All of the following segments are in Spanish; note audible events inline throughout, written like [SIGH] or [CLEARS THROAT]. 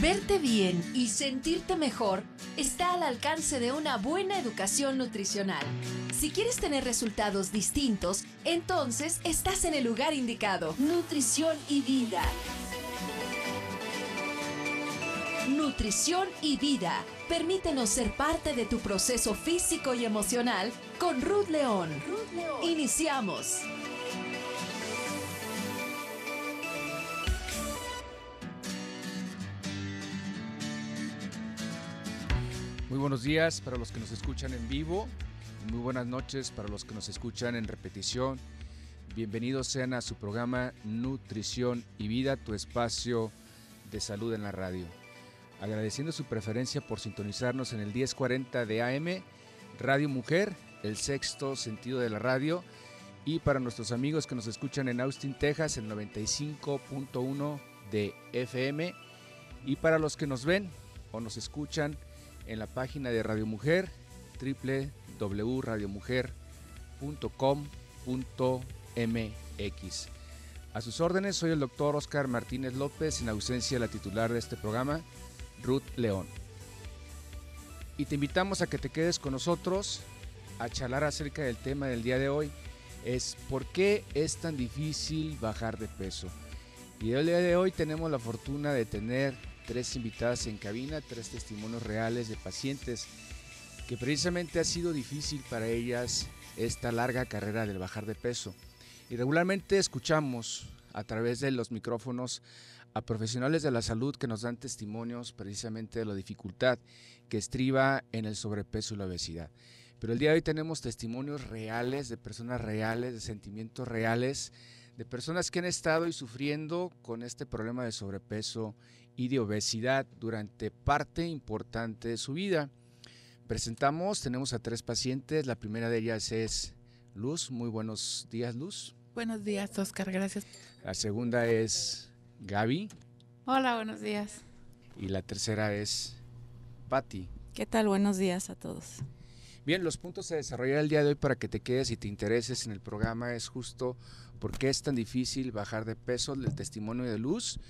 Verte bien y sentirte mejor está al alcance de una buena educación nutricional. Si quieres tener resultados distintos, entonces estás en el lugar indicado. Nutrición y vida. Nutrición y vida. Permítenos ser parte de tu proceso físico y emocional con Ruth León. León. Iniciamos. Muy buenos días para los que nos escuchan en vivo, muy buenas noches para los que nos escuchan en repetición. Bienvenidos sean a su programa Nutrición y Vida, tu espacio de salud en la radio. Agradeciendo su preferencia por sintonizarnos en el 1040 de AM, Radio Mujer, el sexto sentido de la radio. Y para nuestros amigos que nos escuchan en Austin, Texas, el 95.1 de FM. Y para los que nos ven o nos escuchan, en la página de Radio Mujer, www.radiomujer.com.mx. A sus órdenes, soy el doctor Oscar Martínez López, en ausencia de la titular de este programa, Ruth León. Y te invitamos a que te quedes con nosotros a charlar acerca del tema del día de hoy, es por qué es tan difícil bajar de peso. Y el día de hoy tenemos la fortuna de tener tres invitadas en cabina, tres testimonios reales de pacientes que precisamente ha sido difícil para ellas esta larga carrera del bajar de peso. Y regularmente escuchamos a través de los micrófonos a profesionales de la salud que nos dan testimonios precisamente de la dificultad que estriba en el sobrepeso y la obesidad. Pero el día de hoy tenemos testimonios reales, de personas reales, de sentimientos reales, de personas que han estado y sufriendo con este problema de sobrepeso y de obesidad durante parte importante de su vida. Presentamos, tenemos a tres pacientes. La primera de ellas es Luz. Muy buenos días, Luz. Buenos días, Oscar, gracias. La segunda es Gaby. Hola, buenos días. Y la tercera es Patti. ¿Qué tal? Buenos días a todos. Bien, los puntos a desarrollar el día de hoy para que te quedes y te intereses en el programa es justo por qué es tan difícil bajar de peso, el testimonio de luz.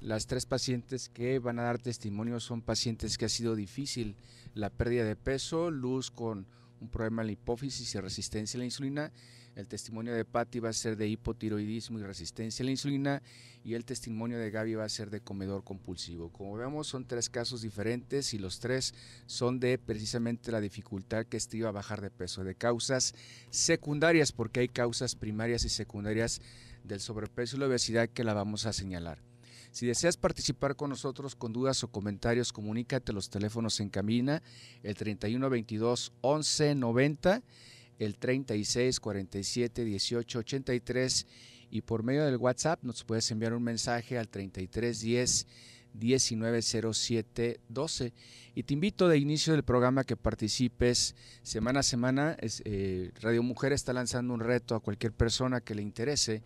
Las tres pacientes que van a dar testimonio son pacientes que ha sido difícil la pérdida de peso, luz con un problema en la hipófisis y resistencia a la insulina el testimonio de Patty va a ser de hipotiroidismo y resistencia a la insulina y el testimonio de Gaby va a ser de comedor compulsivo. Como vemos son tres casos diferentes y los tres son de precisamente la dificultad que este a bajar de peso, de causas secundarias, porque hay causas primarias y secundarias del sobrepeso y la obesidad que la vamos a señalar. Si deseas participar con nosotros con dudas o comentarios, comunícate los teléfonos en camina, el 3122 1190 el 36 47 18 83 y por medio del WhatsApp nos puedes enviar un mensaje al 33 10 12 Y te invito de inicio del programa que participes semana a semana. Es, eh, Radio Mujer está lanzando un reto a cualquier persona que le interese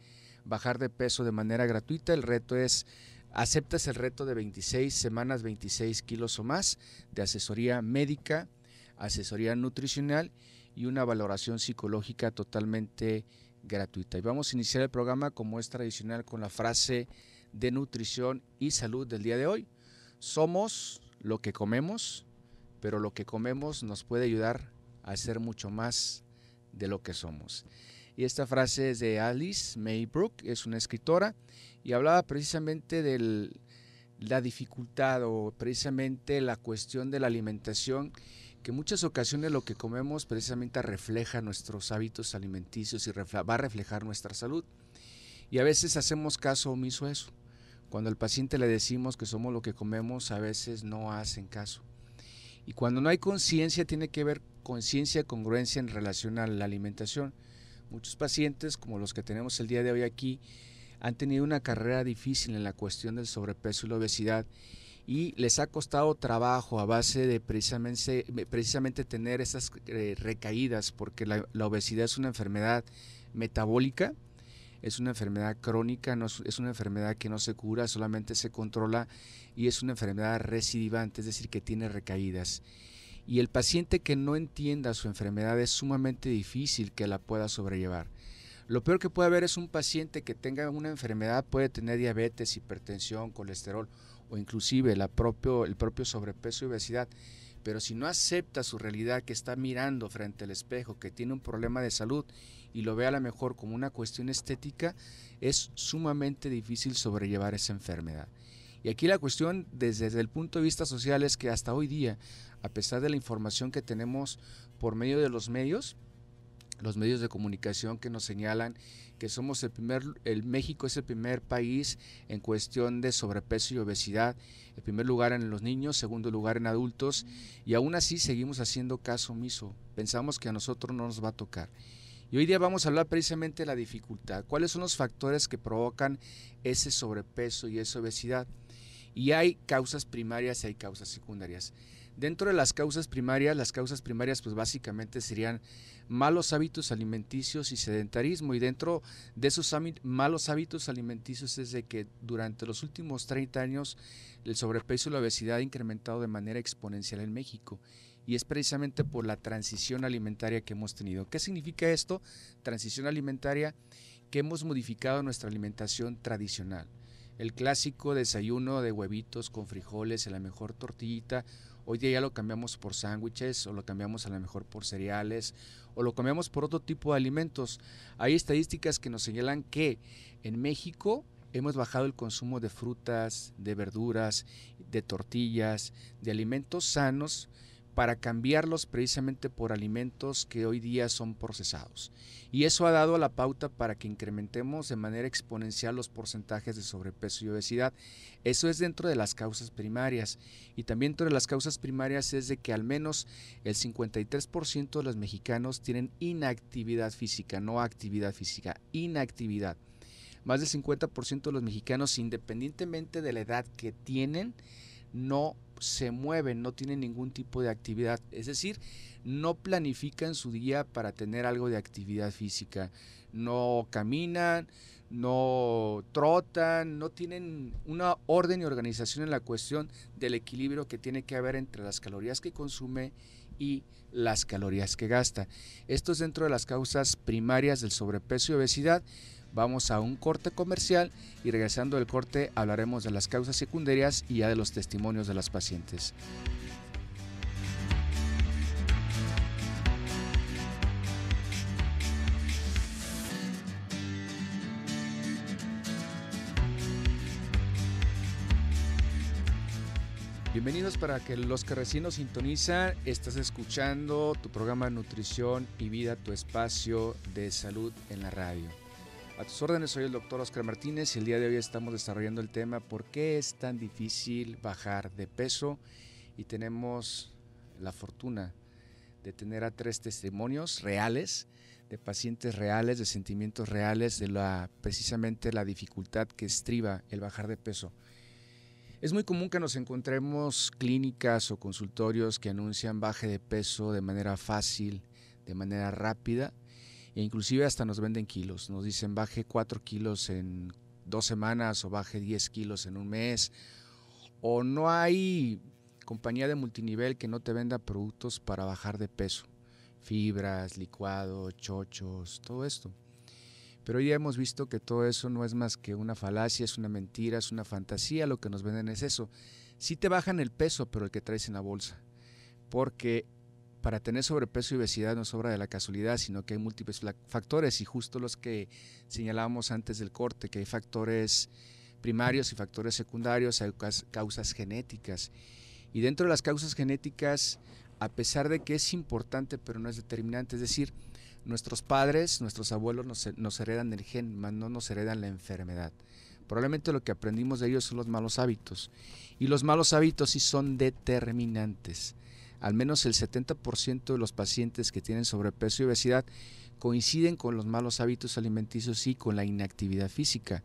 bajar de peso de manera gratuita. El reto es, aceptas el reto de 26 semanas, 26 kilos o más de asesoría médica, asesoría nutricional y una valoración psicológica totalmente gratuita. Y vamos a iniciar el programa como es tradicional con la frase de nutrición y salud del día de hoy. Somos lo que comemos, pero lo que comemos nos puede ayudar a ser mucho más de lo que somos. Y esta frase es de Alice May Brooke, es una escritora, y hablaba precisamente de la dificultad o precisamente la cuestión de la alimentación que muchas ocasiones lo que comemos precisamente refleja nuestros hábitos alimenticios y va a reflejar nuestra salud. Y a veces hacemos caso omiso a eso. Cuando al paciente le decimos que somos lo que comemos, a veces no hacen caso. Y cuando no hay conciencia, tiene que ver conciencia, y congruencia en relación a la alimentación. Muchos pacientes, como los que tenemos el día de hoy aquí, han tenido una carrera difícil en la cuestión del sobrepeso y la obesidad y les ha costado trabajo a base de precisamente, precisamente tener esas eh, recaídas, porque la, obesidad es una enfermedad metabólica, es una enfermedad crónica, no es, una enfermedad que no se cura, solamente se controla y es una enfermedad recidivante, es decir, que tiene recaídas. Y el paciente que no entienda su enfermedad es sumamente difícil que la pueda sobrellevar. Lo peor que puede haber es un paciente que tenga una enfermedad, puede tener diabetes, hipertensión, colesterol, o inclusive propio, el propio sobrepeso y obesidad, pero si no acepta su realidad, que está mirando frente al espejo, que tiene un problema de salud y lo ve a lo mejor como una cuestión estética, es sumamente difícil sobrellevar esa enfermedad. Y aquí la cuestión desde, el punto de vista social es que hasta hoy día, a pesar de la información que tenemos por medio de los medios, los medios de comunicación que nos señalan que somos el primer, el México es el primer país en cuestión de sobrepeso y obesidad, el primer lugar en los niños, segundo lugar en adultos, y aún así seguimos haciendo caso omiso, pensamos que a nosotros no nos va a tocar. Y hoy día vamos a hablar precisamente de la dificultad, cuáles son los factores que provocan ese sobrepeso y esa obesidad. Y hay causas primarias y hay causas secundarias. Dentro de las causas primarias, las causas primarias pues básicamente serían malos hábitos alimenticios y sedentarismo y dentro de esos malos hábitos alimenticios es de que durante los últimos 30 años el sobrepeso y la obesidad ha incrementado de manera exponencial en México y es precisamente por la transición alimentaria que hemos tenido. ¿Qué significa esto? Transición alimentaria que hemos modificado nuestra alimentación tradicional. El clásico desayuno de huevitos con frijoles, la mejor tortillita Hoy día ya lo cambiamos por sándwiches o lo cambiamos a lo mejor por cereales o lo cambiamos por otro tipo de alimentos. Hay estadísticas que nos señalan que en México hemos bajado el consumo de frutas, de verduras, de tortillas, de alimentos sanos para cambiarlos precisamente por alimentos que hoy día son procesados. Y eso ha dado la pauta para que incrementemos de manera exponencial los porcentajes de sobrepeso y obesidad. Eso es dentro de las causas primarias. Y también dentro de las causas primarias es de que al menos el 53% de los mexicanos tienen inactividad física, no actividad física, inactividad. Más del 50% de los mexicanos, independientemente de la edad que tienen, no se mueven, no tienen ningún tipo de actividad, es decir, no planifican su día para tener algo de actividad física, no caminan, no trotan, no tienen una orden y organización en la cuestión del equilibrio que tiene que haber entre las calorías que consume y las calorías que gasta. Esto es dentro de las causas primarias del sobrepeso y obesidad. Vamos a un corte comercial y regresando del corte hablaremos de las causas secundarias y ya de los testimonios de las pacientes. Bienvenidos para que los que recién nos sintonizan, estás escuchando tu programa Nutrición y Vida, tu espacio de salud en la radio. A tus órdenes, soy el doctor Oscar Martínez y el día de hoy estamos desarrollando el tema ¿Por qué es tan difícil bajar de peso? Y tenemos la fortuna de tener a tres testimonios reales, de pacientes reales, de sentimientos reales, de la, precisamente la dificultad que estriba el bajar de peso. Es muy común que nos encontremos clínicas o consultorios que anuncian baje de peso de manera fácil, de manera rápida, e inclusive hasta nos venden kilos, nos dicen baje 4 kilos en dos semanas o baje 10 kilos en un mes, o no hay compañía de multinivel que no te venda productos para bajar de peso, fibras, licuado, chochos, todo esto. Pero ya hemos visto que todo eso no es más que una falacia, es una mentira, es una fantasía, lo que nos venden es eso. Sí te bajan el peso, pero el que traes en la bolsa. Porque para tener sobrepeso y obesidad no sobra de la casualidad, sino que hay múltiples factores y justo los que señalábamos antes del corte, que hay factores primarios y factores secundarios, hay causas genéticas. Y dentro de las causas genéticas, a pesar de que es importante, pero no es determinante, es decir, nuestros padres, nuestros abuelos nos, heredan el gen, no nos heredan la enfermedad. Probablemente lo que aprendimos de ellos son los malos hábitos. Y los malos hábitos sí son determinantes al menos el 70% de los pacientes que tienen sobrepeso y obesidad coinciden con los malos hábitos alimenticios y con la inactividad física.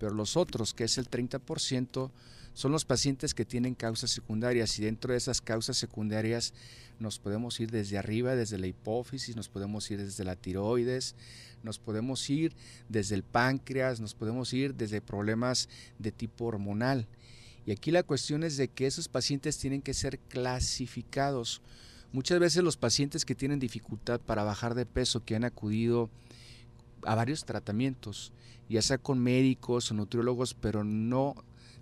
Pero los otros, que es el 30%, son los pacientes que tienen causas secundarias y dentro de esas causas secundarias nos podemos ir desde arriba, desde la hipófisis, nos podemos ir desde la tiroides, nos podemos ir desde el páncreas, nos podemos ir desde problemas de tipo hormonal. Y aquí la cuestión es de que esos pacientes tienen que ser clasificados. Muchas veces los pacientes que tienen dificultad para bajar de peso, que han acudido a varios tratamientos, ya sea con médicos o nutriólogos, pero no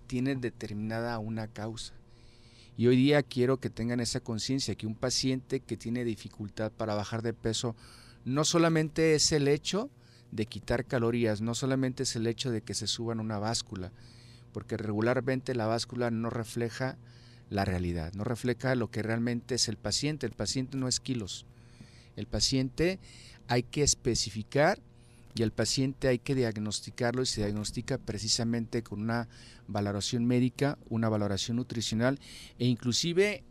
tienen determinada una causa. Y hoy día quiero que tengan esa conciencia que un paciente que tiene dificultad para bajar de peso no solamente es el hecho de quitar calorías, no solamente es el hecho de que se suban una báscula, porque regularmente la báscula no refleja la realidad, no refleja lo que realmente es el paciente. El paciente no es kilos. El paciente hay que especificar y el paciente hay que diagnosticarlo y se diagnostica precisamente con una valoración médica, una valoración nutricional e inclusive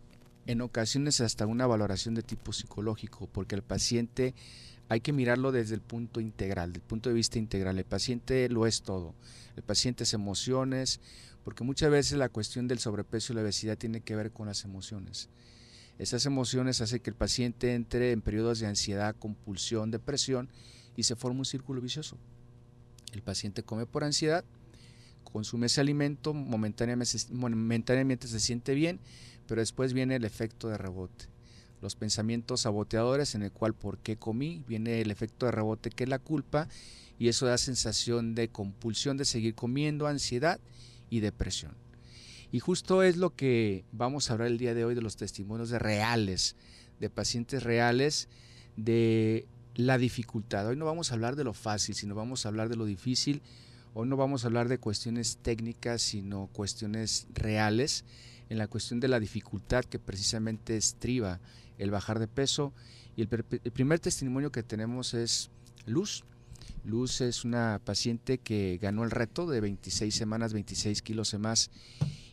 en ocasiones hasta una valoración de tipo psicológico, porque el paciente hay que mirarlo desde el punto integral, desde el punto de vista integral. El paciente lo es todo. El paciente es emociones, porque muchas veces la cuestión del sobrepeso y la obesidad tiene que ver con las emociones. Esas emociones hacen que el paciente entre en periodos de ansiedad, compulsión, depresión y se forma un círculo vicioso. El paciente come por ansiedad, consume ese alimento, momentáneamente momentáneamente se siente bien, pero después viene el efecto de rebote los pensamientos saboteadores en el cual por qué comí, viene el efecto de rebote que es la culpa y eso da sensación de compulsión de seguir comiendo, ansiedad y depresión. Y justo es lo que vamos a hablar el día de hoy de los testimonios de reales, de pacientes reales, de la dificultad. Hoy no vamos a hablar de lo fácil, sino vamos a hablar de lo difícil. Hoy no vamos a hablar de cuestiones técnicas, sino cuestiones reales en la cuestión de la dificultad que precisamente estriba el bajar de peso. Y el, primer testimonio que tenemos es Luz. Luz es una paciente que ganó el reto de 26 semanas, 26 kilos de más.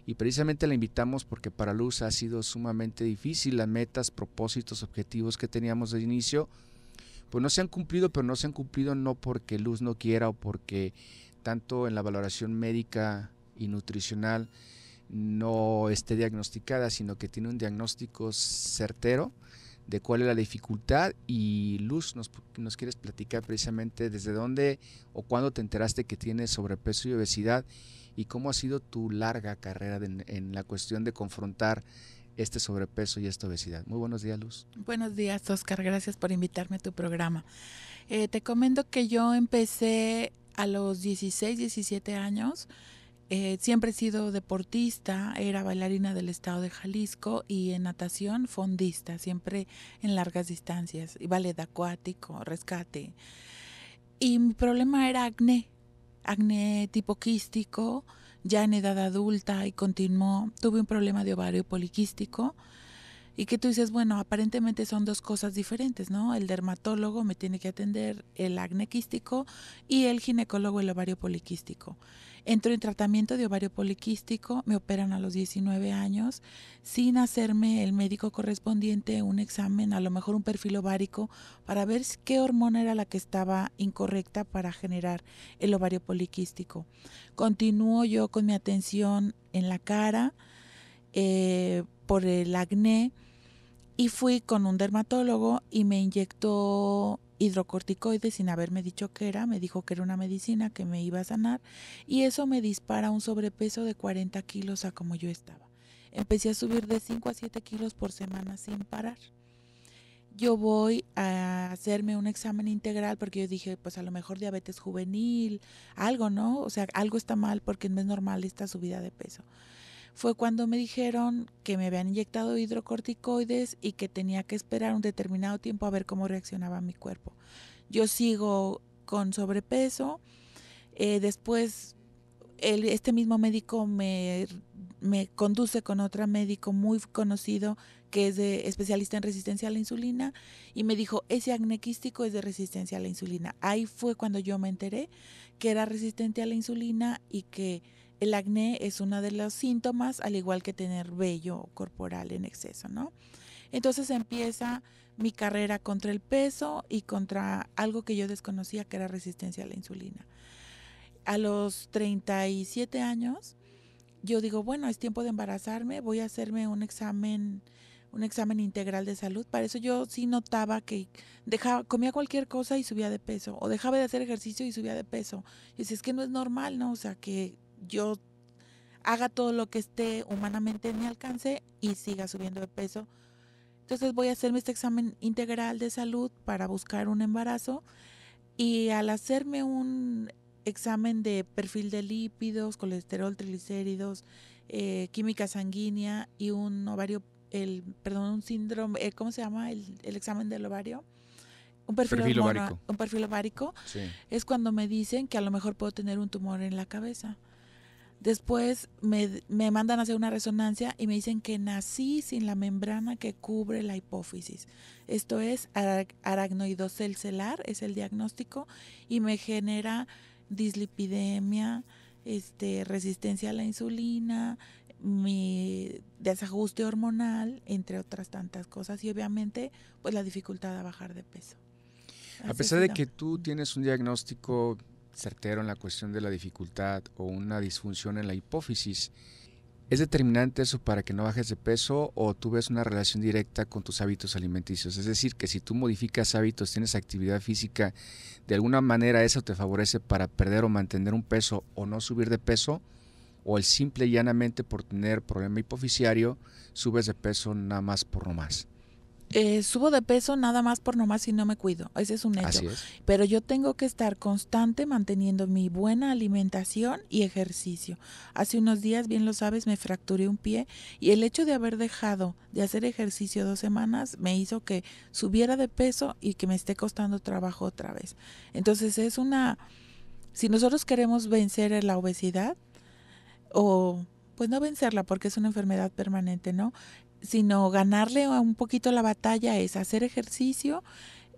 Y precisamente la invitamos porque para Luz ha sido sumamente difícil. Las metas, propósitos, objetivos que teníamos de inicio, pues no se han cumplido, pero no se han cumplido no porque Luz no quiera o porque tanto en la valoración médica y nutricional no esté diagnosticada, sino que tiene un diagnóstico certero de cuál es la dificultad y Luz, nos, nos quieres platicar precisamente desde dónde o cuándo te enteraste que tienes sobrepeso y obesidad y cómo ha sido tu larga carrera en la cuestión de confrontar este sobrepeso y esta obesidad. Muy buenos días, Luz. Buenos días, Oscar. Gracias por invitarme a tu programa. Eh, te comento que yo empecé a los 16, 17 años eh, siempre he sido deportista, era bailarina del estado de Jalisco y en natación fondista, siempre en largas distancias, y ballet acuático, rescate. Y mi problema era acné, acné tipo quístico, ya en edad adulta y continuó. Tuve un problema de ovario poliquístico y que tú dices, bueno, aparentemente son dos cosas diferentes, ¿no? El dermatólogo me tiene que atender el acné quístico y el ginecólogo el ovario poliquístico. Entro en tratamiento de ovario poliquístico, me operan a los 19 años sin hacerme el médico correspondiente un examen, a lo mejor un perfil ovárico, para ver qué hormona era la que estaba incorrecta para generar el ovario poliquístico. Continúo yo con mi atención en la cara eh, por el acné y fui con un dermatólogo y me inyectó hidrocorticoides sin haberme dicho qué era, me dijo que era una medicina que me iba a sanar y eso me dispara un sobrepeso de 40 kilos a como yo estaba. Empecé a subir de 5 a 7 kilos por semana sin parar. Yo voy a hacerme un examen integral porque yo dije, pues a lo mejor diabetes juvenil, algo, ¿no? O sea, algo está mal porque no es normal esta subida de peso fue cuando me dijeron que me habían inyectado hidrocorticoides y que tenía que esperar un determinado tiempo a ver cómo reaccionaba mi cuerpo. Yo sigo con sobrepeso. Eh, después, este mismo médico me, conduce con otro médico muy conocido que es especialista en resistencia a la insulina y me dijo, ese acné es de resistencia a la insulina. Ahí fue cuando yo me enteré que era resistente a la insulina y que el acné es uno de los síntomas, al igual que tener vello corporal en exceso, ¿no? Entonces empieza mi carrera contra el peso y contra algo que yo desconocía que era resistencia a la insulina. A los 37 años, yo digo, bueno, es tiempo de embarazarme, voy a hacerme un examen un examen integral de salud. Para eso yo sí notaba que dejaba, comía cualquier cosa y subía de peso, o dejaba de hacer ejercicio y subía de peso. Y si es que no es normal, ¿no? O sea, que yo haga todo lo que esté humanamente en mi alcance y siga subiendo de peso. Entonces voy a hacerme este examen integral de salud para buscar un embarazo y al hacerme un examen de perfil de lípidos, colesterol, triglicéridos, eh, química sanguínea y un ovario, el, perdón, un síndrome, eh, ¿cómo se llama el, el, examen del ovario? Un perfil, ovárico. Un perfil ovárico. Es cuando me dicen que a lo mejor puedo tener un tumor en la cabeza. Después me, mandan a hacer una resonancia y me dicen que nací sin la membrana que cubre la hipófisis. Esto es aracnoidocelcelar, es el diagnóstico, y me genera dislipidemia, este, resistencia a la insulina, mi desajuste hormonal, entre otras tantas cosas, y obviamente pues la dificultad a bajar de peso. a pesar de que tú tienes un diagnóstico certero en la cuestión de la dificultad o una disfunción en la hipófisis, ¿es determinante eso para que no bajes de peso o tú ves una relación directa con tus hábitos alimenticios? Es decir, que si tú modificas hábitos, tienes actividad física, de alguna manera eso te favorece para perder o mantener un peso o no subir de peso, o el simple y llanamente por tener problema hipoficiario, subes de peso nada más por no más. Eh, subo de peso nada más por nomás si no me cuido. Ese es un hecho. Pero yo tengo que estar constante manteniendo mi buena alimentación y ejercicio. Hace unos días, bien lo sabes, me fracturé un pie y el hecho de haber dejado de hacer ejercicio dos semanas me hizo que subiera de peso y que me esté costando trabajo otra vez. Entonces es una... Si nosotros queremos vencer la obesidad o pues no vencerla porque es una enfermedad permanente, ¿no? sino ganarle un poquito la batalla es hacer ejercicio,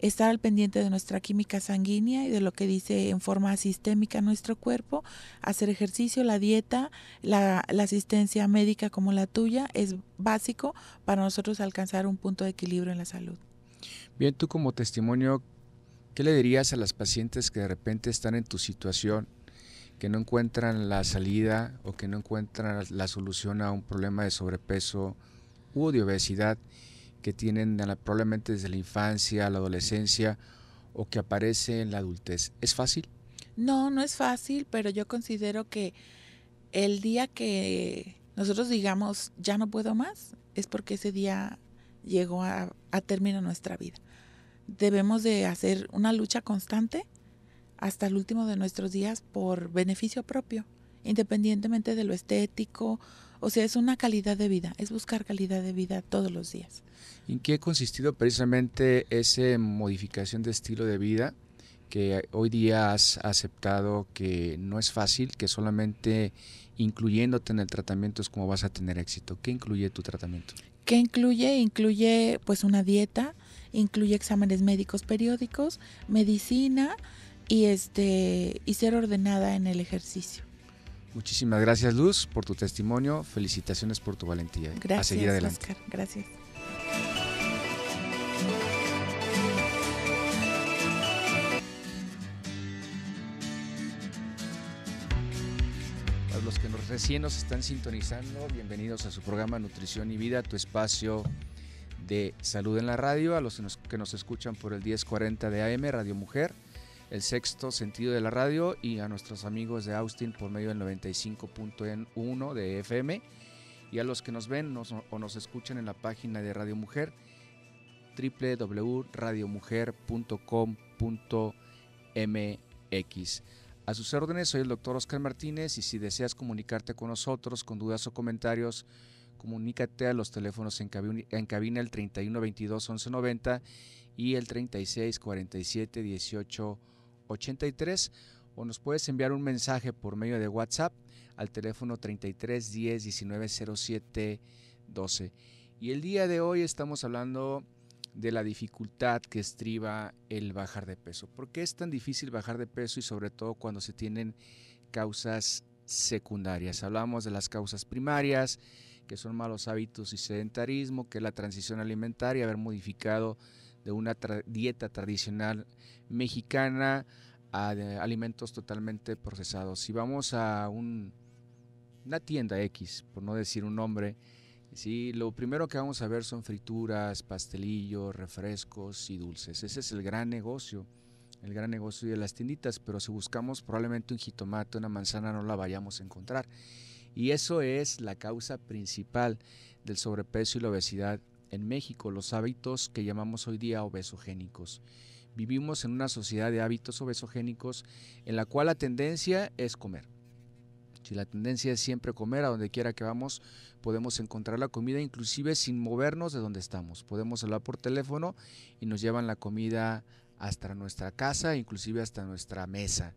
estar al pendiente de nuestra química sanguínea y de lo que dice en forma sistémica nuestro cuerpo, hacer ejercicio, la dieta, la, la, asistencia médica como la tuya es básico para nosotros alcanzar un punto de equilibrio en la salud. Bien, tú como testimonio, ¿qué le dirías a las pacientes que de repente están en tu situación, que no encuentran la salida o que no encuentran la solución a un problema de sobrepeso? de obesidad que tienen probablemente desde la infancia, la adolescencia o que aparece en la adultez. ¿Es fácil? No, no es fácil, pero yo considero que el día que nosotros digamos ya no puedo más, es porque ese día llegó a, a término nuestra vida. Debemos de hacer una lucha constante hasta el último de nuestros días por beneficio propio, independientemente de lo estético o sea, es una calidad de vida, es buscar calidad de vida todos los días. ¿En qué ha consistido precisamente esa modificación de estilo de vida que hoy día has aceptado que no es fácil, que solamente incluyéndote en el tratamiento es como vas a tener éxito? ¿Qué incluye tu tratamiento? ¿Qué incluye? Incluye pues una dieta, incluye exámenes médicos periódicos, medicina y este y ser ordenada en el ejercicio. Muchísimas gracias Luz por tu testimonio, felicitaciones por tu valentía. Gracias, a seguir adelante. gracias. A los que nos, recién nos están sintonizando, bienvenidos a su programa Nutrición y Vida, tu espacio de salud en la radio, a los que nos, que nos escuchan por el 1040 de AM, Radio Mujer el sexto sentido de la radio y a nuestros amigos de Austin por medio del 95.1 de FM y a los que nos ven o nos escuchan en la página de Radio Mujer www.radiomujer.com.mx. A sus órdenes, soy el doctor Oscar Martínez y si deseas comunicarte con nosotros con dudas o comentarios, comunícate a los teléfonos en cabina, el 3122 1190 y el 36 47 18 83 o nos puedes enviar un mensaje por medio de WhatsApp al teléfono 33 10 19 07 12. Y el día de hoy estamos hablando de la dificultad que estriba el bajar de peso. ¿Por qué es tan difícil bajar de peso y sobre todo cuando se tienen causas secundarias? Hablamos de las causas primarias, que son malos hábitos y sedentarismo, que la transición alimentaria, haber modificado de una dieta tradicional mexicana a alimentos totalmente procesados. Si vamos a un, una tienda X, por no decir un nombre, lo primero que vamos a ver son frituras, pastelillos, refrescos y dulces. Ese es el gran negocio, el gran negocio de las tienditas, pero si buscamos probablemente un jitomate, una manzana, no la vayamos a encontrar. Y eso es la causa principal del sobrepeso y la obesidad en México los hábitos que llamamos hoy día obesogénicos. Vivimos en una sociedad de hábitos obesogénicos en la cual la tendencia es comer. Si la tendencia es siempre comer a donde quiera que vamos, podemos encontrar la comida inclusive sin movernos de donde estamos. Podemos hablar por teléfono y nos llevan la comida hasta nuestra casa, inclusive hasta nuestra mesa.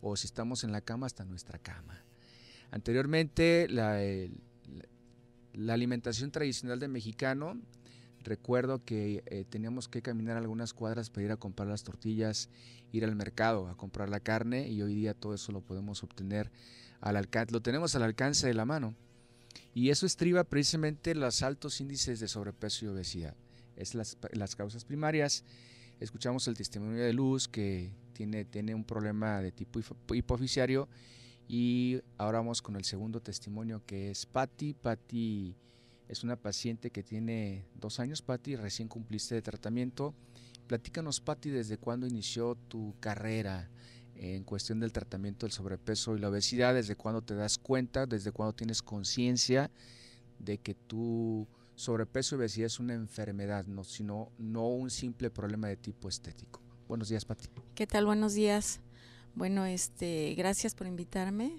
O si estamos en la cama, hasta nuestra cama. Anteriormente la, la alimentación tradicional de mexicano, recuerdo que eh, teníamos que caminar algunas cuadras para ir a comprar las tortillas, ir al mercado a comprar la carne y hoy día todo eso lo podemos obtener al lo tenemos al alcance de la mano. Y eso estriba precisamente los altos índices de sobrepeso y obesidad. Es las, las causas primarias. Escuchamos el testimonio de Luz que tiene, tiene un problema de tipo hipoficiario y ahora vamos con el segundo testimonio que es Patti. Patti es una paciente que tiene dos años, Patty recién cumpliste de tratamiento. Platícanos, Patti, desde cuándo inició tu carrera en cuestión del tratamiento del sobrepeso y la obesidad, desde cuándo te das cuenta, desde cuándo tienes conciencia de que tu sobrepeso y obesidad es una enfermedad, no, sino no un simple problema de tipo estético. Buenos días, Patty. ¿Qué tal? Buenos días. Bueno, este, gracias por invitarme.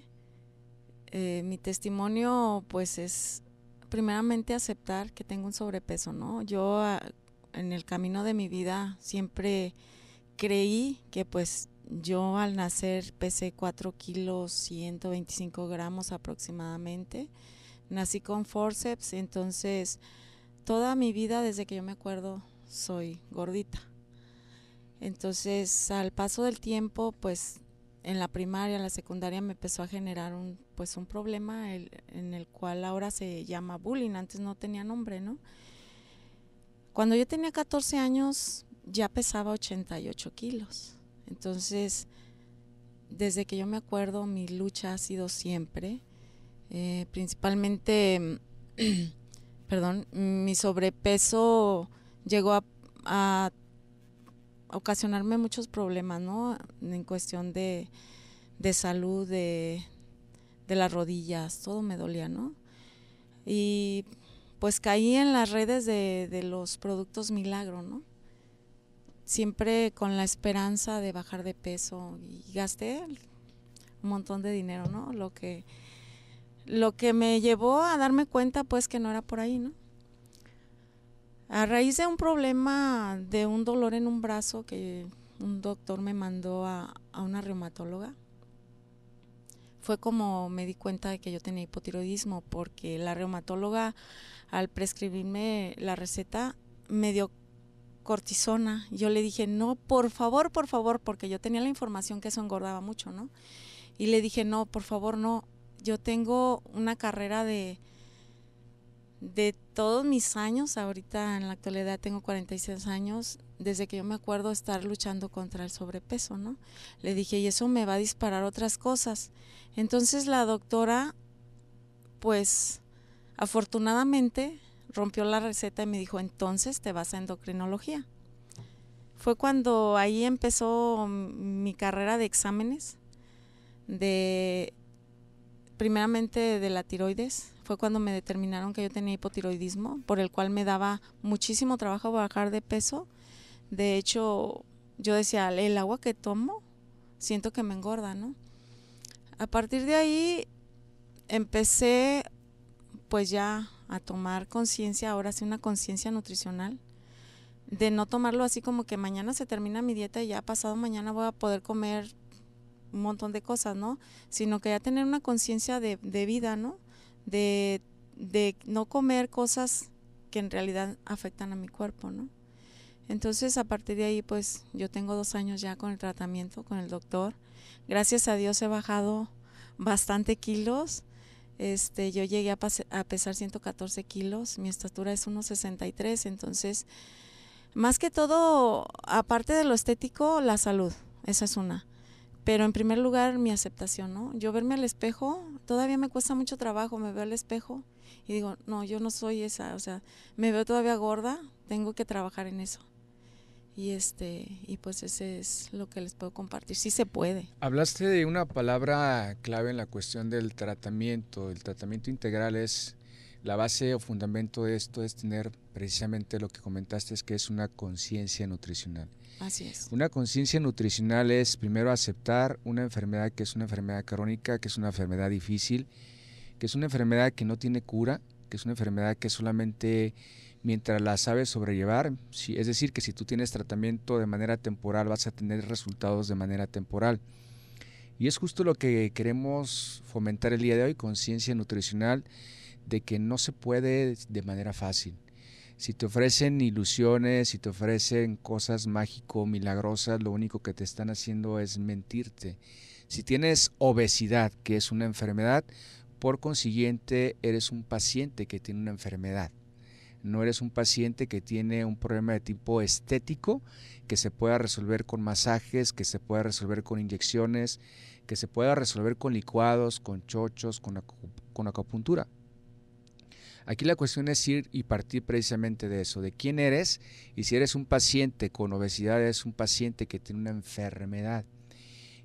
Eh, mi testimonio, pues, es primeramente aceptar que tengo un sobrepeso, ¿no? Yo ah, en el camino de mi vida siempre creí que, pues, yo al nacer pesé 4 kilos 125 gramos aproximadamente. Nací con forceps, entonces toda mi vida desde que yo me acuerdo soy gordita. Entonces, al paso del tiempo, pues en la primaria, la secundaria me empezó a generar un, pues un problema en el cual ahora se llama bullying, antes no tenía nombre, ¿no? Cuando yo tenía 14 años ya pesaba 88 kilos, entonces desde que yo me acuerdo mi lucha ha sido siempre, eh, principalmente, [CLEARS THROAT] perdón, mi sobrepeso llegó a ocasionarme muchos problemas, ¿no? En cuestión de, salud, de, de, las rodillas, todo me dolía, ¿no? Y pues caí en las redes de, de los productos milagro, ¿no? Siempre con la esperanza de bajar de peso y gasté un montón de dinero, ¿no? Lo que, lo que me llevó a darme cuenta pues que no era por ahí, ¿no? A raíz de un problema, de un dolor en un brazo que un doctor me mandó a, una reumatóloga, fue como me di cuenta de que yo tenía hipotiroidismo, porque la reumatóloga al prescribirme la receta me dio cortisona. Yo le dije, no, por favor, por favor, porque yo tenía la información que eso engordaba mucho, ¿no? Y le dije, no, por favor, no, yo tengo una carrera de de todos mis años, ahorita en la actualidad tengo 46 años, desde que yo me acuerdo estar luchando contra el sobrepeso, ¿no? Le dije, y eso me va a disparar otras cosas. Entonces la doctora, pues afortunadamente, rompió la receta y me dijo, entonces te vas a endocrinología. Fue cuando ahí empezó mi carrera de exámenes, de primeramente de la tiroides. Fue cuando me determinaron que yo tenía hipotiroidismo, por el cual me daba muchísimo trabajo bajar de peso. De hecho, yo decía, el agua que tomo, siento que me engorda, ¿no? A partir de ahí empecé pues ya a tomar conciencia, ahora sí una conciencia nutricional, de no tomarlo así como que mañana se termina mi dieta y ya pasado mañana voy a poder comer un montón de cosas, ¿no? Sino que ya tener una conciencia de, vida, ¿no? De, de, no comer cosas que en realidad afectan a mi cuerpo, ¿no? Entonces, a partir de ahí, pues yo tengo dos años ya con el tratamiento, con el doctor. Gracias a Dios he bajado bastante kilos. Este, yo llegué a, a pesar 114 kilos, mi estatura es 1,63, entonces, más que todo, aparte de lo estético, la salud, esa es una. Pero en primer lugar, mi aceptación, ¿no? Yo verme al espejo, todavía me cuesta mucho trabajo, me veo al espejo y digo, no, yo no soy esa, o sea, me veo todavía gorda, tengo que trabajar en eso. Y este, y pues ese es lo que les puedo compartir, sí se puede. Hablaste de una palabra clave en la cuestión del tratamiento, el tratamiento integral es la base o fundamento de esto es tener precisamente lo que comentaste, es que es una conciencia nutricional. Así es. Una conciencia nutricional es primero aceptar una enfermedad que es una enfermedad crónica, que es una enfermedad difícil, que es una enfermedad que no tiene cura, que es una enfermedad que solamente mientras la sabes sobrellevar, es decir, que si tú tienes tratamiento de manera temporal vas a tener resultados de manera temporal. Y es justo lo que queremos fomentar el día de hoy, conciencia nutricional de que no se puede de manera fácil. Si te ofrecen ilusiones, si te ofrecen cosas mágico, milagrosas, lo único que te están haciendo es mentirte. Si tienes obesidad, que es una enfermedad, por consiguiente eres un paciente que tiene una enfermedad. No eres un paciente que tiene un problema de tipo estético que se pueda resolver con masajes, que se pueda resolver con inyecciones, que se pueda resolver con licuados, con chochos, con, con acupuntura. Aquí la cuestión es ir y partir precisamente de eso, de quién eres y si eres un paciente con obesidad, es un paciente que tiene una enfermedad.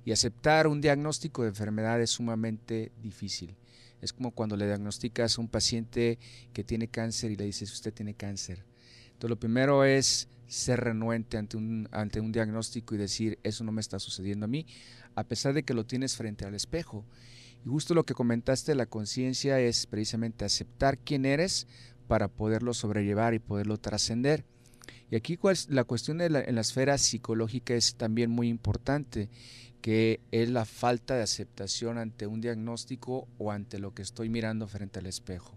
Y aceptar un diagnóstico de enfermedad es sumamente difícil. Es como cuando le diagnosticas a un paciente que tiene cáncer y le dices, usted tiene cáncer. Entonces lo primero es ser renuente ante un, ante un diagnóstico y decir, eso no me está sucediendo a mí, a pesar de que lo tienes frente al espejo. Y justo lo que comentaste, la conciencia es precisamente aceptar quién eres para poderlo sobrellevar y poderlo trascender. Y aquí la cuestión en la esfera psicológica es también muy importante, que es la falta de aceptación ante un diagnóstico o ante lo que estoy mirando frente al espejo.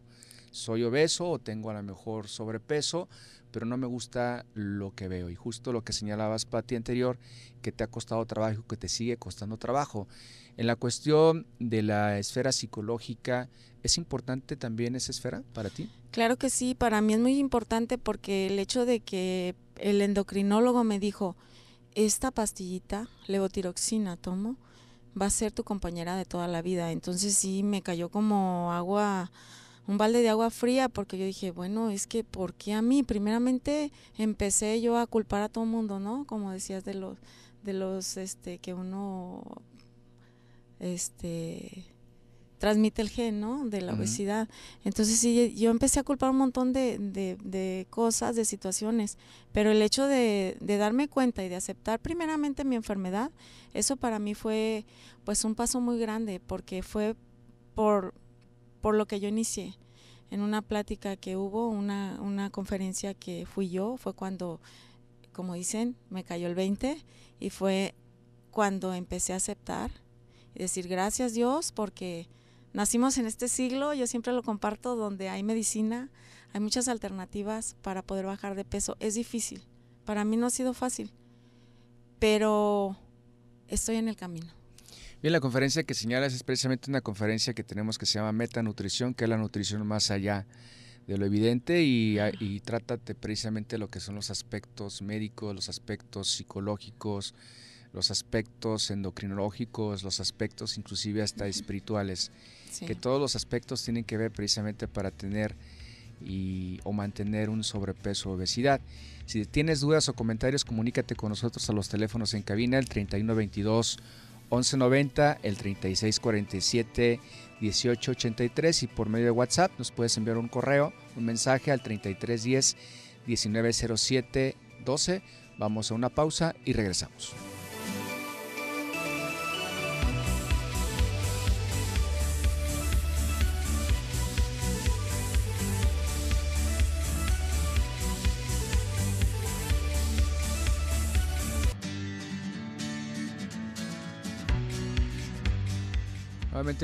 Soy obeso o tengo a lo mejor sobrepeso, pero no me gusta lo que veo. Y justo lo que señalabas, Pati, anterior, que te ha costado trabajo, que te sigue costando trabajo. En la cuestión de la esfera psicológica, ¿es importante también esa esfera para ti? Claro que sí, para mí es muy importante porque el hecho de que el endocrinólogo me dijo, esta pastillita, levotiroxina, tomo, va a ser tu compañera de toda la vida. Entonces sí, me cayó como agua, un balde de agua fría, porque yo dije, bueno, es que, ¿por qué a mí? Primeramente empecé yo a culpar a todo el mundo, ¿no? Como decías de los de los este que uno este transmite el gen, ¿no? De la obesidad. Entonces sí, yo empecé a culpar un montón de, cosas, de situaciones, pero el hecho de, darme cuenta y de aceptar primeramente mi enfermedad, eso para mí fue pues un paso muy grande, porque fue por, por lo que yo inicié. En una plática que hubo, una, una conferencia que fui yo, fue cuando, como dicen, me cayó el 20 y fue cuando empecé a aceptar y decir gracias Dios porque nacimos en este siglo, yo siempre lo comparto, donde hay medicina, hay muchas alternativas para poder bajar de peso. Es difícil, para mí no ha sido fácil, pero estoy en el camino. Bien, la conferencia que señalas es precisamente una conferencia que tenemos que se llama Meta Nutrición, que es la nutrición más allá de lo evidente y, ah, y trátate precisamente lo que son los aspectos médicos, los aspectos psicológicos, los aspectos endocrinológicos, los aspectos inclusive hasta espirituales, que todos los aspectos tienen que ver precisamente para tener y, o mantener un sobrepeso o obesidad. Si tienes dudas o comentarios, comunícate con nosotros a los teléfonos en cabina, el 3122 1190, el 3647 1883 y por medio de WhatsApp nos puedes enviar un correo, un mensaje al 3310 1907 12. Vamos a una pausa y regresamos.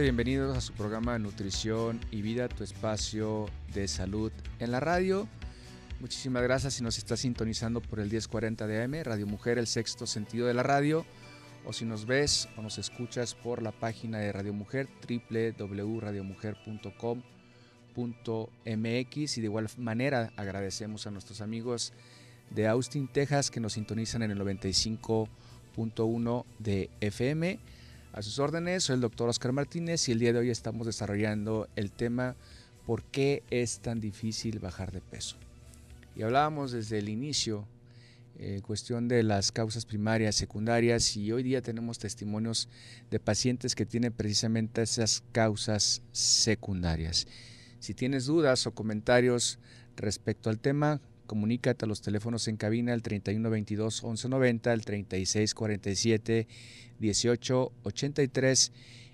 bienvenidos a su programa de Nutrición y Vida, tu espacio de salud en la radio. Muchísimas gracias si nos estás sintonizando por el 1040 de AM, Radio Mujer, el sexto sentido de la radio, o si nos ves o nos escuchas por la página de Radio Mujer, www.radiomujer.com.mx. Y de igual manera agradecemos a nuestros amigos de Austin, Texas, que nos sintonizan en el 95.1 de FM a sus órdenes, soy el doctor Oscar Martínez y el día de hoy estamos desarrollando el tema ¿Por qué es tan difícil bajar de peso? Y hablábamos desde el inicio, eh, cuestión de las causas primarias, secundarias, y hoy día tenemos testimonios de pacientes que tienen precisamente esas causas secundarias. Si tienes dudas o comentarios respecto al tema, Comunícate a los teléfonos en cabina el 3122 1190, el 3647 1883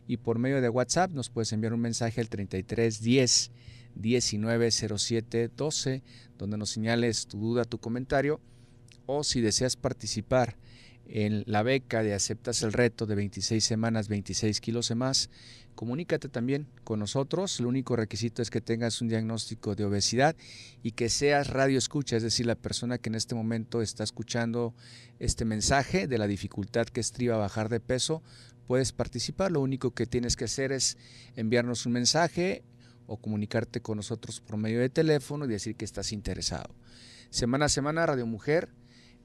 y por medio de WhatsApp nos puedes enviar un mensaje al 3310 1907 12 donde nos señales tu duda, tu comentario o si deseas participar en la beca de Aceptas el Reto de 26 semanas, 26 kilos y más, comunícate también con nosotros. El único requisito es que tengas un diagnóstico de obesidad y que seas radio escucha, es decir, la persona que en este momento está escuchando este mensaje de la dificultad que estriba bajar de peso, puedes participar. Lo único que tienes que hacer es enviarnos un mensaje o comunicarte con nosotros por medio de teléfono y decir que estás interesado. Semana a semana, Radio Mujer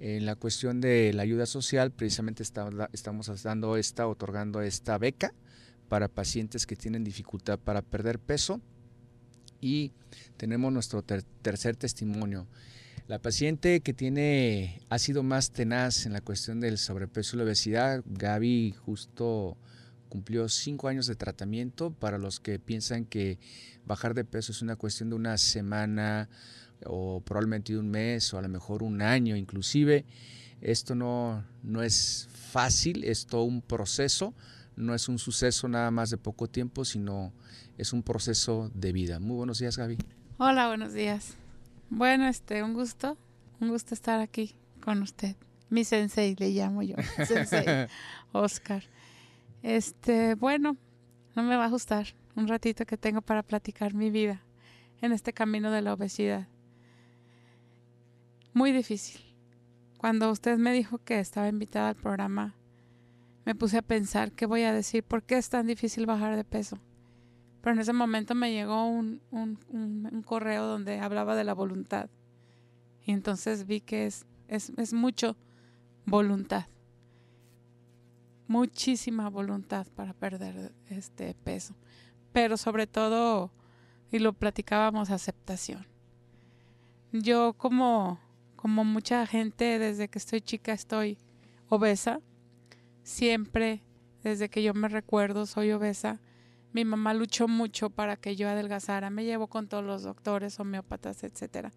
en la cuestión de la ayuda social, precisamente estamos dando esta, otorgando esta beca para pacientes que tienen dificultad para perder peso. Y tenemos nuestro tercer testimonio. La paciente que tiene ha sido más tenaz en la cuestión del sobrepeso y la obesidad, Gaby justo cumplió cinco años de tratamiento para los que piensan que bajar de peso es una cuestión de una semana o probablemente un mes o a lo mejor un año inclusive. Esto no, no es fácil, es todo un proceso, no es un suceso nada más de poco tiempo, sino es un proceso de vida. Muy buenos días, Gaby. Hola, buenos días. Bueno, este, un gusto, un gusto estar aquí con usted. Mi sensei le llamo yo, [LAUGHS] sensei Oscar. Este, bueno, no me va a ajustar un ratito que tengo para platicar mi vida en este camino de la obesidad muy difícil. Cuando usted me dijo que estaba invitada al programa, me puse a pensar qué voy a decir, por qué es tan difícil bajar de peso. Pero en ese momento me llegó un, correo donde hablaba de la voluntad. Y entonces vi que es, es, es mucho voluntad. Muchísima voluntad para perder este peso. Pero sobre todo, y lo platicábamos, aceptación. Yo como como mucha gente desde que estoy chica estoy obesa. Siempre, desde que yo me recuerdo, soy obesa. Mi mamá luchó mucho para que yo adelgazara. Me llevó con todos los doctores, homeópatas, etcétera.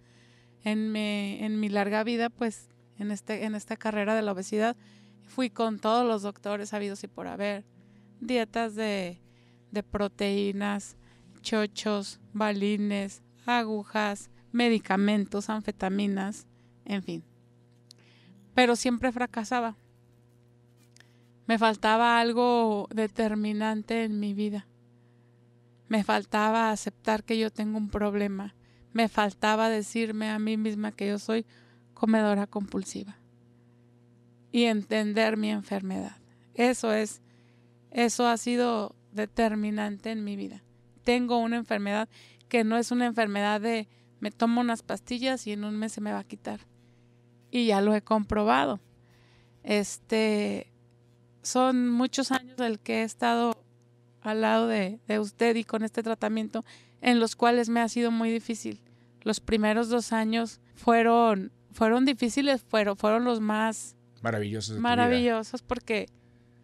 En mi, en mi larga vida, pues, en, este, en esta carrera de la obesidad, fui con todos los doctores habidos y por haber. Dietas de, de proteínas, chochos, balines, agujas, medicamentos, anfetaminas. En fin. Pero siempre fracasaba. Me faltaba algo determinante en mi vida. Me faltaba aceptar que yo tengo un problema. Me faltaba decirme a mí misma que yo soy comedora compulsiva. Y entender mi enfermedad. Eso es, eso ha sido determinante en mi vida. Tengo una enfermedad que no es una enfermedad de me tomo unas pastillas y en un mes se me va a quitar y ya lo he comprobado. Este, son muchos años del que he estado al lado de, usted y con este tratamiento, en los cuales me ha sido muy difícil. Los primeros dos años fueron, fueron difíciles, fueron, fueron los más maravillosos. Maravillosos porque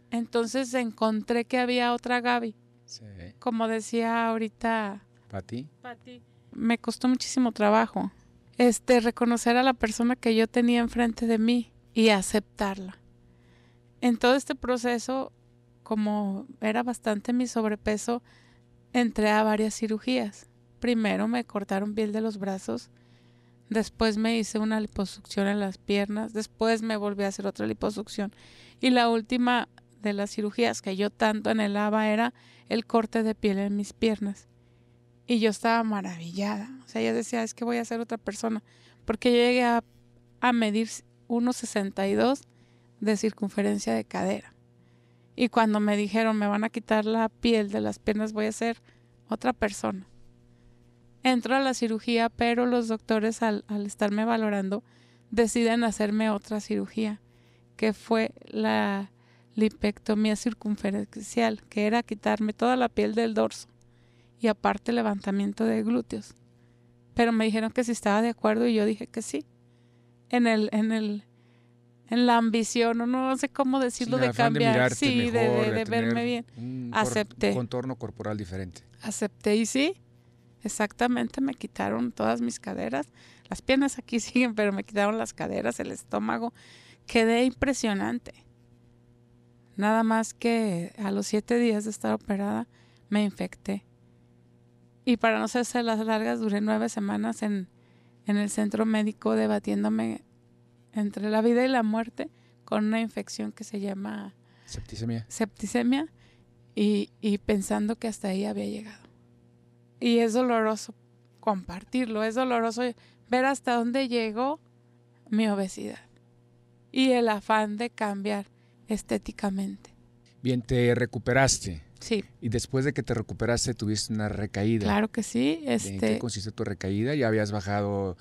entonces encontré que había otra Gaby. Como decía ahorita. Pati. Pati. Me costó muchísimo trabajo este, reconocer a la persona que yo tenía enfrente de mí y aceptarla. En todo este proceso, como era bastante mi sobrepeso, entré a varias cirugías. Primero me cortaron piel de los brazos, después me hice una liposucción en las piernas, después me volví a hacer otra liposucción y la última de las cirugías que yo tanto anhelaba era el corte de piel en mis piernas. Y yo estaba maravillada. O sea, yo decía, es que voy a ser otra persona. Porque yo llegué a, a medir 1,62 de circunferencia de cadera. Y cuando me dijeron, me van a quitar la piel de las piernas, voy a ser otra persona. Entro a la cirugía, pero los doctores al, al estarme valorando deciden hacerme otra cirugía, que fue la lipectomía circunferencial, que era quitarme toda la piel del dorso y aparte levantamiento de glúteos. Pero me dijeron que si estaba de acuerdo y yo dije que sí. En el, en el, en la ambición, o no sé cómo decirlo, de cambiar, sí, de, verme bien. Acepté. Un contorno corporal diferente. Acepté y sí, exactamente, me quitaron todas mis caderas. Las piernas aquí [LAUGHS] siguen, pero me quitaron las caderas, el estómago. Quedé impresionante. Nada más que a los siete días de estar operada me infecté. Y para no hacerse las largas, duré nueve semanas en, el centro médico debatiéndome entre la vida y la muerte con una infección que se llama... Septicemia. Septicemia. Y, y, pensando que hasta ahí había llegado. Y es doloroso compartirlo, es doloroso ver hasta dónde llegó mi obesidad y el afán de cambiar estéticamente. Bien, te recuperaste. Sí. Y después de que te recuperaste, tuviste una recaída. Claro que sí. ¿En qué este consiste tu recaída? Ya habías bajado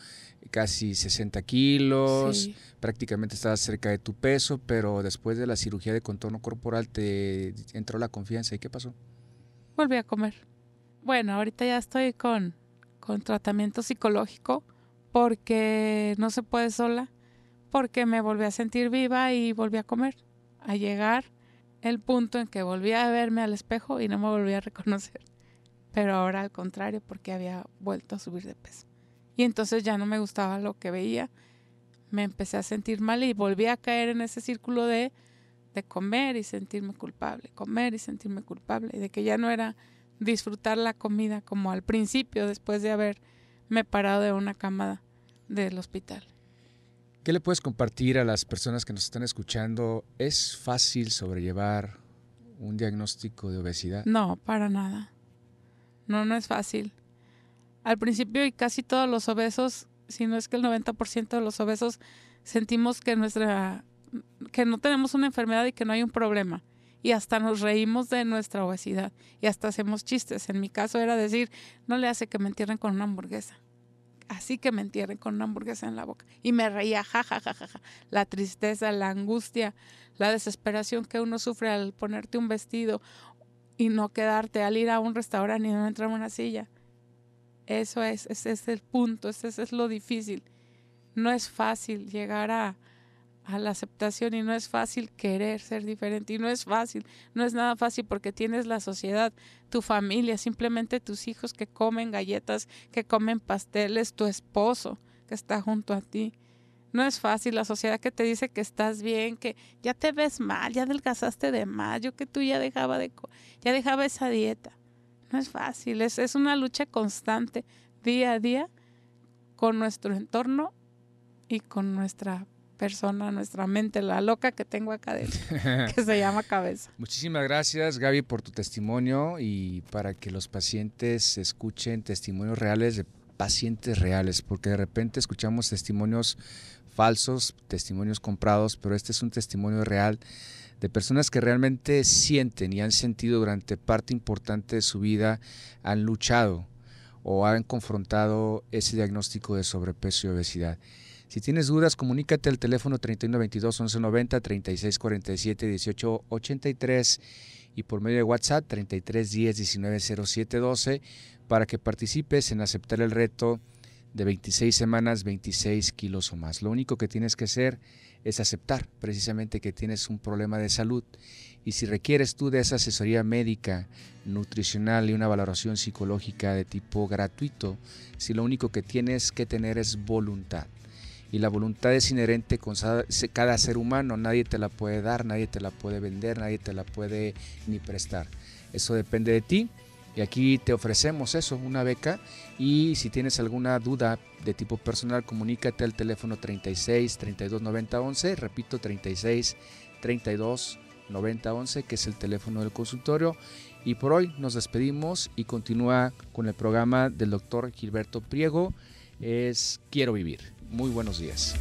casi 60 kilos, prácticamente estabas cerca de tu peso, pero después de la cirugía de contorno corporal te entró la confianza. ¿Y qué pasó? Volví a comer. Bueno, ahorita ya estoy con, con tratamiento psicológico porque no se puede sola, porque me volví a sentir viva y volví a comer. A llegar el punto en que volví a verme al espejo y no me volví a reconocer. Pero ahora al contrario, porque había vuelto a subir de peso. Y entonces ya no me gustaba lo que veía. Me empecé a sentir mal y volví a caer en ese círculo de, de comer y sentirme culpable, comer y sentirme culpable, y de que ya no era disfrutar la comida como al principio, después de haberme parado de una cama del hospital. ¿Qué le puedes compartir a las personas que nos están escuchando? ¿Es fácil sobrellevar un diagnóstico de obesidad? No, para nada. No, no es fácil. Al principio y casi todos los obesos, si no es que el 90% de los obesos, sentimos que nuestra que no tenemos una enfermedad y que no hay un problema. Y hasta nos reímos de nuestra obesidad y hasta hacemos chistes. En mi caso era decir, no le hace que me entierren con una hamburguesa así que me entierren con una hamburguesa en la boca. Y me reía, ja, ja, ja, La tristeza, la angustia, la desesperación que uno sufre al ponerte un vestido y no quedarte, al ir a un restaurante y no entrar en una silla. Eso es, ese es el punto, ese es lo difícil. No es fácil llegar a, a la aceptación y no es fácil querer ser diferente y no es fácil, no es nada fácil porque tienes la sociedad, tu familia, simplemente tus hijos que comen galletas, que comen pasteles, tu esposo que está junto a ti. No es fácil la sociedad que te dice que estás bien, que ya te ves mal, ya adelgazaste de más, yo que tú ya dejaba de ya dejaba esa dieta. No es fácil, es, es una lucha constante día a día con nuestro entorno y con nuestra persona, nuestra mente, la loca que tengo acá dentro, [LAUGHS] que se llama cabeza. Muchísimas gracias Gaby por tu testimonio y para que los pacientes escuchen testimonios reales de pacientes reales, porque de repente escuchamos testimonios falsos, testimonios comprados, pero este es un testimonio real de personas que realmente sienten y han sentido durante parte importante de su vida, han luchado o han confrontado ese diagnóstico de sobrepeso y obesidad. Si tienes dudas, comunícate al teléfono 3122 1190 3647 1883 y por medio de WhatsApp 3310 190712 para que participes en aceptar el reto de 26 semanas, 26 kilos o más. Lo único que tienes que hacer es aceptar precisamente que tienes un problema de salud y si requieres tú de esa asesoría médica, nutricional y una valoración psicológica de tipo gratuito, si lo único que tienes que tener es voluntad. Y la voluntad es inherente con cada ser humano, nadie te la puede dar, nadie te la puede vender, nadie te la puede ni prestar. Eso depende de ti y aquí te ofrecemos eso, una beca y si tienes alguna duda de tipo personal, comunícate al teléfono 36 32 90 11, repito 36 32 90 11, que es el teléfono del consultorio. Y por hoy nos despedimos y continúa con el programa del doctor Gilberto Priego, es Quiero Vivir muy buenos días.